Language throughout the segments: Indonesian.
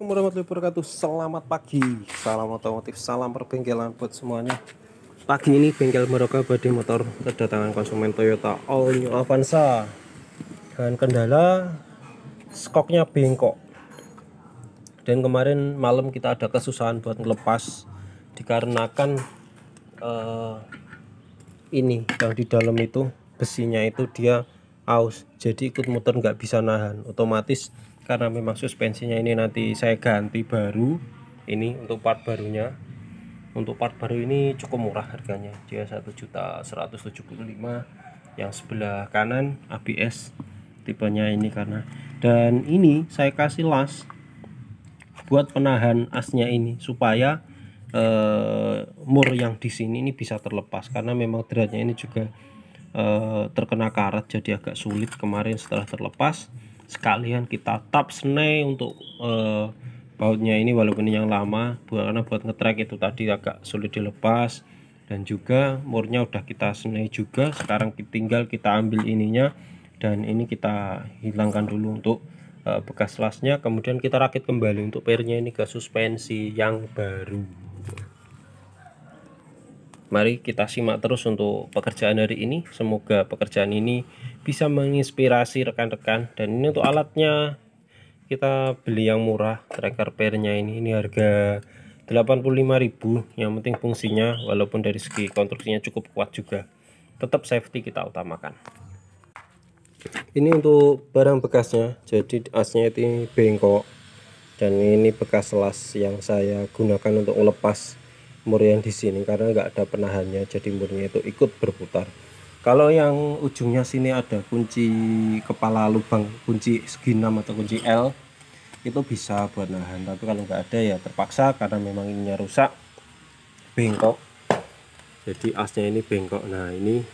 Assalamualaikum warahmatullahi wabarakatuh Selamat pagi Salam otomotif Salam perbengkelan buat semuanya Pagi ini bengkel Baroka Badi Motor Kedatangan konsumen Toyota All New Avanza Dan kendala Skoknya bengkok Dan kemarin malam kita ada kesusahan buat ngelepas Dikarenakan uh, Ini yang di dalam itu Besinya itu dia aus Jadi ikut muter nggak bisa nahan Otomatis karena memang suspensinya ini nanti saya ganti baru ini untuk part barunya untuk part baru ini cukup murah harganya dia 1 juta 175 yang sebelah kanan ABS tipenya ini karena dan ini saya kasih las buat penahan asnya ini supaya eh, mur yang di sini ini bisa terlepas karena memang dratnya ini juga eh, terkena karat jadi agak sulit kemarin setelah terlepas sekalian kita tap senai untuk uh, bautnya ini walaupun ini yang lama buat karena buat ngetrek itu tadi agak sulit dilepas dan juga murnya udah kita senai juga sekarang tinggal kita ambil ininya dan ini kita hilangkan dulu untuk uh, bekas lasnya kemudian kita rakit kembali untuk pernya ini ke suspensi yang baru Mari kita simak terus untuk pekerjaan hari ini. Semoga pekerjaan ini bisa menginspirasi rekan-rekan. Dan ini untuk alatnya kita beli yang murah, tracker pairnya ini. Ini harga 85.000. Yang penting fungsinya walaupun dari segi konstruksinya cukup kuat juga. Tetap safety kita utamakan. Ini untuk barang bekasnya. Jadi asnya itu bengkok. Dan ini bekas las yang saya gunakan untuk melepas mur yang di sini karena nggak ada penahannya jadi murnya itu ikut berputar kalau yang ujungnya sini ada kunci kepala lubang kunci segi 6 atau kunci L itu bisa buat nahan tapi kalau nggak ada ya terpaksa karena memang ininya rusak bengkok jadi asnya ini bengkok nah ini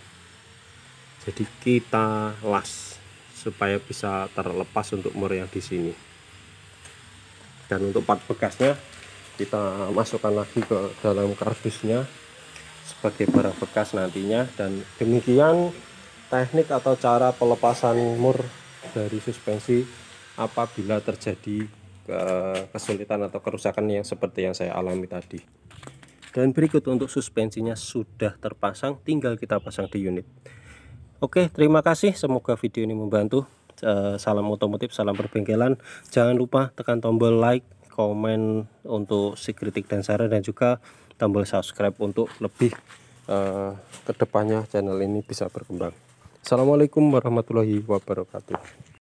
jadi kita las supaya bisa terlepas untuk mur yang di sini dan untuk part bekasnya kita masukkan lagi ke dalam kardusnya sebagai barang bekas nantinya dan demikian teknik atau cara pelepasan mur dari suspensi apabila terjadi kesulitan atau kerusakan yang seperti yang saya alami tadi dan berikut untuk suspensinya sudah terpasang tinggal kita pasang di unit Oke terima kasih semoga video ini membantu eh, salam otomotif salam perbengkelan jangan lupa tekan tombol like komen untuk si kritik dan saran dan juga tombol subscribe untuk lebih uh, eh, kedepannya channel ini bisa berkembang Assalamualaikum warahmatullahi wabarakatuh